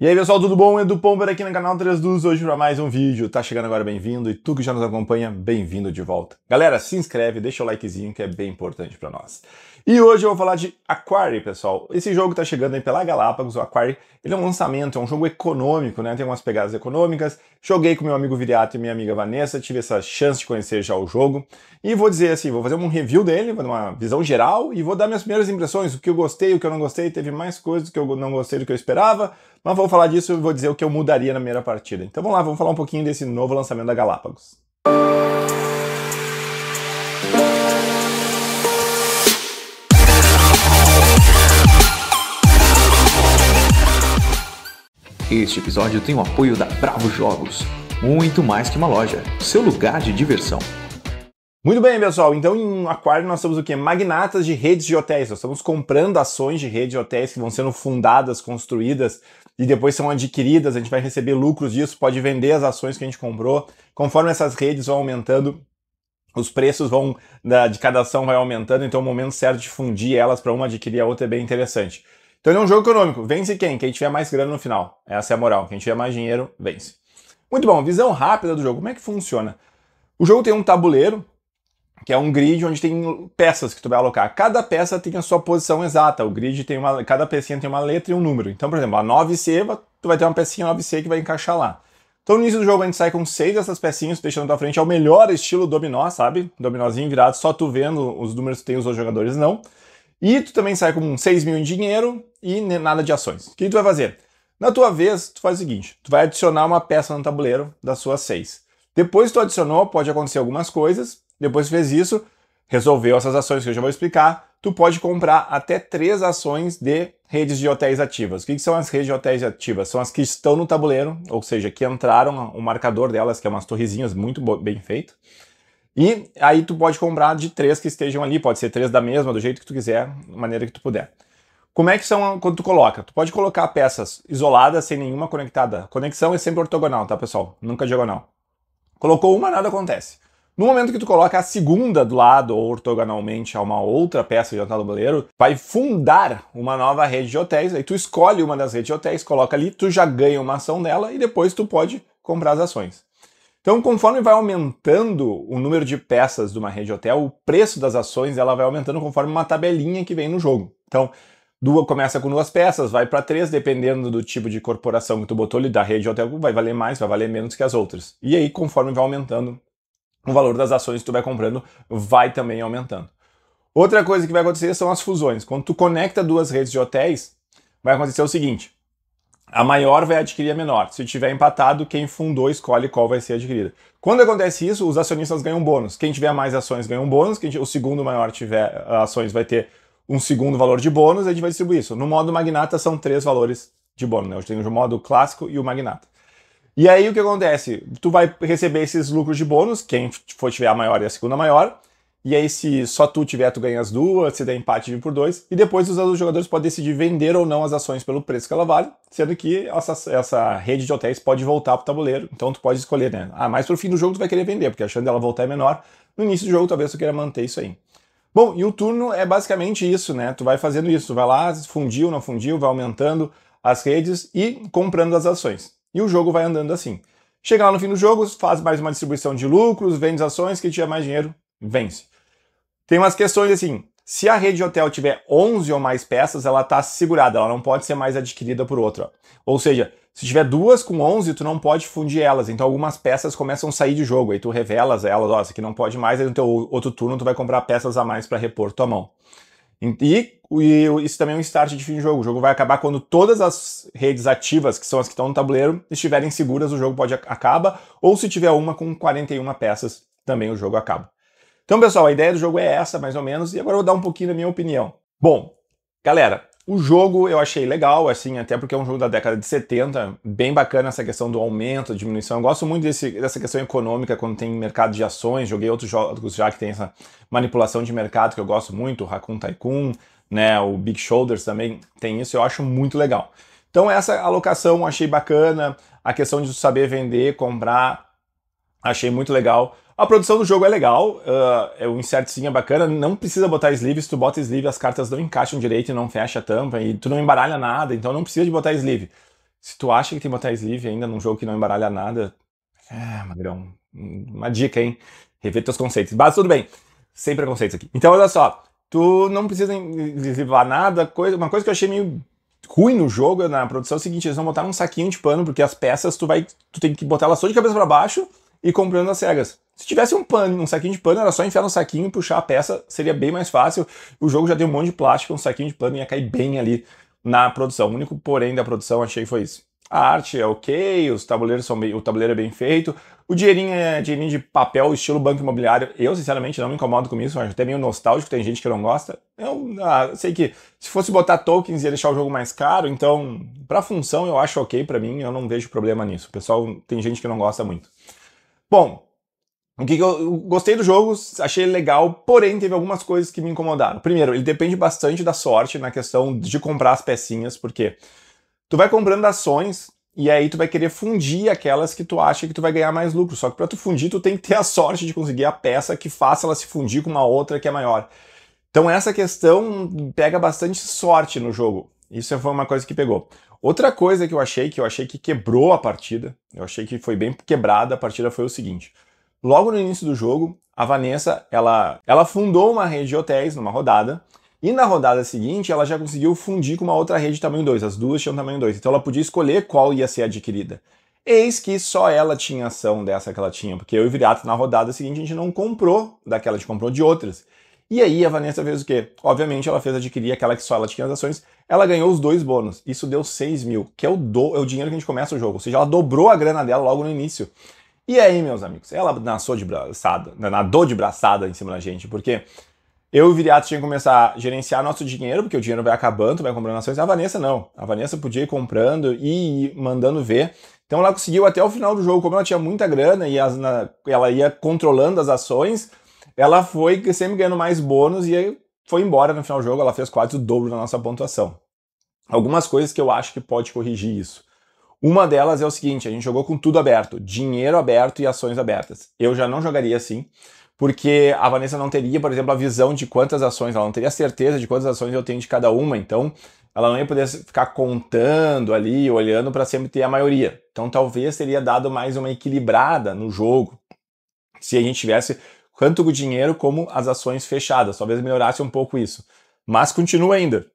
E aí pessoal, tudo bom? Edu Pomper aqui no canal 3 Dus, hoje para mais um vídeo. Tá chegando agora, bem-vindo. E tu que já nos acompanha, bem-vindo de volta. Galera, se inscreve, deixa o likezinho que é bem importante para nós. E hoje eu vou falar de Aquari, pessoal. Esse jogo está chegando aí pela Galápagos, o Aquari. Ele é um lançamento, é um jogo econômico, né? Tem umas pegadas econômicas. Joguei com meu amigo Viriato e minha amiga Vanessa, tive essa chance de conhecer já o jogo. E vou dizer assim, vou fazer um review dele, vou dar uma visão geral e vou dar minhas primeiras impressões, o que eu gostei, o que eu não gostei. Teve mais coisas que eu não gostei do que eu esperava, mas vou falar disso e vou dizer o que eu mudaria na primeira partida. Então vamos lá, vamos falar um pouquinho desse novo lançamento da Galápagos. Música Este episódio tem o apoio da Bravo Jogos, muito mais que uma loja, seu lugar de diversão. Muito bem, pessoal. Então, em Aquário, nós somos o quê? Magnatas de redes de hotéis. Nós estamos comprando ações de redes de hotéis que vão sendo fundadas, construídas e depois são adquiridas. A gente vai receber lucros disso, pode vender as ações que a gente comprou. Conforme essas redes vão aumentando, os preços vão de cada ação vai aumentando, então é o momento certo de fundir elas para uma adquirir a outra é bem interessante. Então ele é um jogo econômico. Vence quem? Quem tiver mais grana no final. Essa é a moral. Quem tiver mais dinheiro, vence. Muito bom, visão rápida do jogo. Como é que funciona? O jogo tem um tabuleiro, que é um grid onde tem peças que tu vai alocar. Cada peça tem a sua posição exata. O grid tem uma. Cada pecinha tem uma letra e um número. Então, por exemplo, a 9C, tu vai ter uma pecinha 9C que vai encaixar lá. Então no início do jogo a gente sai com seis dessas pecinhas, deixando na tua frente é o melhor estilo dominó, sabe? Dominózinho virado, só tu vendo os números que tem os outros jogadores, não. E tu também sai com 6 mil em dinheiro e nada de ações. O que tu vai fazer? Na tua vez, tu faz o seguinte: tu vai adicionar uma peça no tabuleiro das suas seis. Depois que tu adicionou, pode acontecer algumas coisas. Depois que fez isso, resolveu essas ações que eu já vou explicar. Tu pode comprar até três ações de redes de hotéis ativas. O que, que são as redes de hotéis ativas? São as que estão no tabuleiro, ou seja, que entraram, o marcador delas, que é umas torrezinhas muito bem feito. E aí tu pode comprar de três que estejam ali, pode ser três da mesma, do jeito que tu quiser, da maneira que tu puder. Como é que são quando tu coloca? Tu pode colocar peças isoladas, sem nenhuma conectada. Conexão é sempre ortogonal, tá, pessoal? Nunca diagonal. Colocou uma, nada acontece. No momento que tu coloca a segunda do lado, ou ortogonalmente a uma outra peça de jantar do boleiro, vai fundar uma nova rede de hotéis. Aí tu escolhe uma das redes de hotéis, coloca ali, tu já ganha uma ação dela e depois tu pode comprar as ações. Então, conforme vai aumentando o número de peças de uma rede hotel, o preço das ações ela vai aumentando conforme uma tabelinha que vem no jogo. Então, duas começa com duas peças, vai para três, dependendo do tipo de corporação que tu botou ali da rede hotel, vai valer mais, vai valer menos que as outras. E aí, conforme vai aumentando o valor das ações que tu vai comprando, vai também aumentando. Outra coisa que vai acontecer são as fusões. Quando tu conecta duas redes de hotéis, vai acontecer o seguinte: a maior vai adquirir a menor. Se tiver empatado, quem fundou escolhe qual vai ser adquirida. Quando acontece isso, os acionistas ganham bônus. Quem tiver mais ações ganha um bônus, quem o segundo maior tiver ah, ações vai ter um segundo valor de bônus, a gente vai distribuir isso. No modo magnata são três valores de bônus, né? Eu tenho o modo clássico e o magnata. E aí o que acontece? Tu vai receber esses lucros de bônus, quem for tipo, tiver a maior e a segunda maior, e aí, se só tu tiver, tu ganha as duas, se der empate, divide por dois. E depois os jogadores podem decidir vender ou não as ações pelo preço que ela vale, sendo que essa, essa rede de hotéis pode voltar pro tabuleiro. Então tu pode escolher, né? Ah, mas pro fim do jogo tu vai querer vender, porque a chance dela voltar é menor. No início do jogo, talvez tu queira manter isso aí. Bom, e o turno é basicamente isso, né? Tu vai fazendo isso, tu vai lá, fundiu, não fundiu, vai aumentando as redes e comprando as ações. E o jogo vai andando assim. Chega lá no fim do jogo, faz mais uma distribuição de lucros, vende as ações, quem tiver mais dinheiro vence. Tem umas questões assim, se a rede de hotel tiver 11 ou mais peças, ela está segurada, ela não pode ser mais adquirida por outra. Ou seja, se tiver duas com 11, tu não pode fundir elas, então algumas peças começam a sair de jogo, aí tu revelas elas, ó, isso aqui não pode mais, aí no teu outro turno tu vai comprar peças a mais para repor tua mão. E, e, isso também é um start de fim de jogo. O jogo vai acabar quando todas as redes ativas, que são as que estão no tabuleiro, estiverem seguras, o jogo pode acaba, ou se tiver uma com 41 peças, também o jogo acaba. Então, pessoal, a ideia do jogo é essa, mais ou menos, e agora eu vou dar um pouquinho da minha opinião. Bom, galera, o jogo eu achei legal, assim, até porque é um jogo da década de 70, bem bacana essa questão do aumento, diminuição. Eu gosto muito desse, dessa questão econômica quando tem mercado de ações. Joguei outros jogos já que tem essa manipulação de mercado que eu gosto muito, o Raccoon Tycoon, né, o Big Shoulders também tem isso, eu acho muito legal. Então essa alocação achei bacana, a questão de saber vender, comprar, achei muito legal. A produção do jogo é legal, uh, é um insertzinho é bacana, não precisa botar sleeve, se tu bota sleeve as cartas não encaixam direito, não fecha a tampa e tu não embaralha nada, então não precisa de botar sleeve. Se tu acha que tem que botar sleeve ainda num jogo que não embaralha nada, é, magrão, uma dica, hein? Rever teus conceitos. Mas tudo bem, sem preconceitos aqui. Então olha só, tu não precisa deslivar nada, coisa, uma coisa que eu achei meio ruim no jogo, na produção é o seguinte, eles vão botar um saquinho de pano, porque as peças tu vai, tu tem que botar elas só de cabeça para baixo, e comprando as cegas. Se tivesse um pano, um saquinho de pano, era só enfiar no saquinho e puxar a peça, seria bem mais fácil. O jogo já tem um monte de plástico, um saquinho de pano ia cair bem ali na produção. O único porém da produção, achei, foi isso. A arte é ok, os tabuleiros são bem, o tabuleiro é bem feito, o dinheirinho é dinheirinho de papel, estilo banco imobiliário. Eu, sinceramente, não me incomodo com isso, acho até meio nostálgico, tem gente que não gosta. Eu ah, sei que se fosse botar tokens ia deixar o jogo mais caro, então, para função eu acho ok para mim, eu não vejo problema nisso. O pessoal, tem gente que não gosta muito. Bom, o que, eu, eu gostei do jogo, achei legal, porém teve algumas coisas que me incomodaram. Primeiro, ele depende bastante da sorte na questão de comprar as pecinhas, porque tu vai comprando ações e aí tu vai querer fundir aquelas que tu acha que tu vai ganhar mais lucro. Só que para tu fundir, tu tem que ter a sorte de conseguir a peça que faça ela se fundir com uma outra que é maior. Então essa questão pega bastante sorte no jogo. Isso foi uma coisa que pegou. Outra coisa que eu achei, que eu achei que quebrou a partida, eu achei que foi bem quebrada a partida foi o seguinte. Logo no início do jogo, a Vanessa, ela, ela fundou uma rede de hotéis numa rodada, e na rodada seguinte ela já conseguiu fundir com uma outra rede tamanho 2, as duas tinham tamanho 2, então ela podia escolher qual ia ser adquirida. Eis que só ela tinha ação dessa que ela tinha, porque eu e o Viriato na rodada seguinte a gente não comprou daquela, a gente comprou de outras. E aí a Vanessa fez o quê? Obviamente ela fez adquirir aquela que só ela tinha as ações, ela ganhou os dois bônus. Isso deu 6 mil, que é o, do, é o dinheiro que a gente começa o jogo. Ou seja, ela dobrou a grana dela logo no início. E aí, meus amigos, ela nasceu de braçada, né, nadou de braçada em cima da gente, porque eu e o Viriato tinha que começar a gerenciar nosso dinheiro, porque o dinheiro vai acabando, vai comprando ações. A Vanessa não. A Vanessa podia ir comprando e ir mandando ver. Então ela conseguiu até o final do jogo, como ela tinha muita grana e as, na, ela ia controlando as ações, ela foi sempre ganhando mais bônus e aí foi embora no final do jogo, ela fez quase o dobro da nossa pontuação. Algumas coisas que eu acho que pode corrigir isso. Uma delas é o seguinte: a gente jogou com tudo aberto, dinheiro aberto e ações abertas. Eu já não jogaria assim, porque a Vanessa não teria, por exemplo, a visão de quantas ações, ela não teria certeza de quantas ações eu tenho de cada uma, então ela não ia poder ficar contando ali, olhando para sempre ter a maioria. Então talvez teria dado mais uma equilibrada no jogo se a gente tivesse tanto o dinheiro como as ações fechadas. Talvez melhorasse um pouco isso. Mas continua ainda.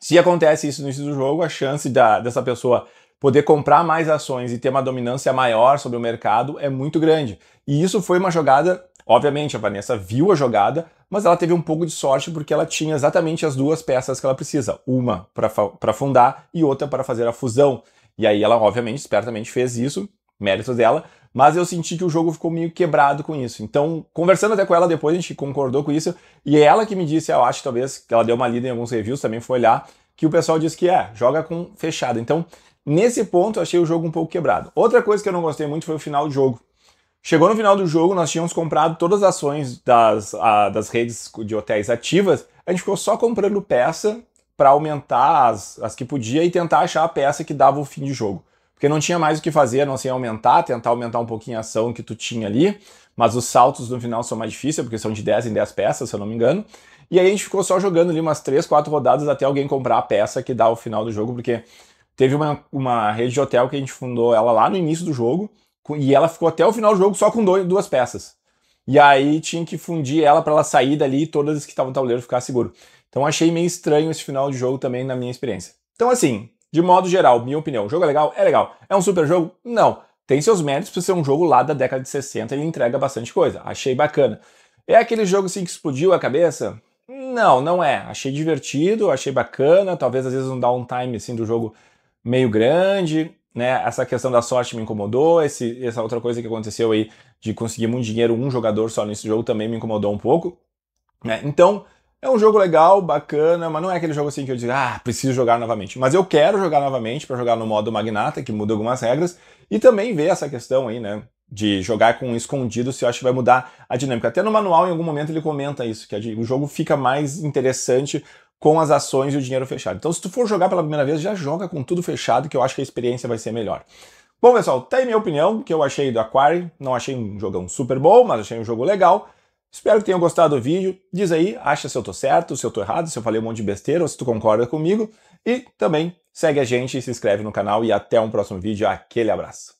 Se acontece isso no início do jogo, a chance da, dessa pessoa poder comprar mais ações e ter uma dominância maior sobre o mercado é muito grande. E isso foi uma jogada, obviamente, a Vanessa viu a jogada, mas ela teve um pouco de sorte porque ela tinha exatamente as duas peças que ela precisa: uma para fundar e outra para fazer a fusão. E aí ela, obviamente, espertamente fez isso, mérito dela, mas eu senti que o jogo ficou meio quebrado com isso. Então, conversando até com ela depois, a gente concordou com isso, e é ela que me disse, eu acho talvez, que ela deu uma lida em alguns reviews, também foi olhar, que o pessoal disse que é, joga com fechada. Então, nesse ponto, eu achei o jogo um pouco quebrado. Outra coisa que eu não gostei muito foi o final do jogo. Chegou no final do jogo, nós tínhamos comprado todas as ações das, a, das redes de hotéis ativas, a gente ficou só comprando peça para aumentar as, as que podia e tentar achar a peça que dava o fim de jogo porque não tinha mais o que fazer, a não ser aumentar, tentar aumentar um pouquinho a ação que tu tinha ali, mas os saltos no final são mais difíceis, porque são de 10 em 10 peças, se eu não me engano. E aí a gente ficou só jogando ali umas 3, 4 rodadas até alguém comprar a peça que dá o final do jogo, porque teve uma, uma rede de hotel que a gente fundou ela lá no início do jogo, e ela ficou até o final do jogo só com dois, duas peças. E aí tinha que fundir ela para ela sair dali e todas as que estavam no tabuleiro ficar seguro. Então achei meio estranho esse final de jogo também na minha experiência. Então assim, de modo geral, minha opinião, o jogo é legal? É legal. É um super jogo? Não. Tem seus méritos por ser um jogo lá da década de 60, e entrega bastante coisa. Achei bacana. É aquele jogo assim que explodiu a cabeça? Não, não é. Achei divertido, achei bacana, talvez às vezes um downtime assim do jogo meio grande, né? Essa questão da sorte me incomodou, esse, essa outra coisa que aconteceu aí de conseguir muito dinheiro um jogador só nesse jogo também me incomodou um pouco. Né? Então, é um jogo legal, bacana, mas não é aquele jogo assim que eu digo, ah, preciso jogar novamente. Mas eu quero jogar novamente para jogar no modo magnata, que muda algumas regras, e também ver essa questão aí, né? De jogar com escondido, se eu acho que vai mudar a dinâmica. Até no manual, em algum momento, ele comenta isso, que o jogo fica mais interessante com as ações e o dinheiro fechado. Então, se tu for jogar pela primeira vez, já joga com tudo fechado, que eu acho que a experiência vai ser melhor. Bom, pessoal, tá aí minha opinião, que eu achei do Aquari. Não achei um jogão super bom, mas achei um jogo legal. Espero que tenham gostado do vídeo. Diz aí, acha se eu tô certo, se eu tô errado, se eu falei um monte de besteira ou se tu concorda comigo. E também segue a gente, se inscreve no canal e até um próximo vídeo. Aquele abraço.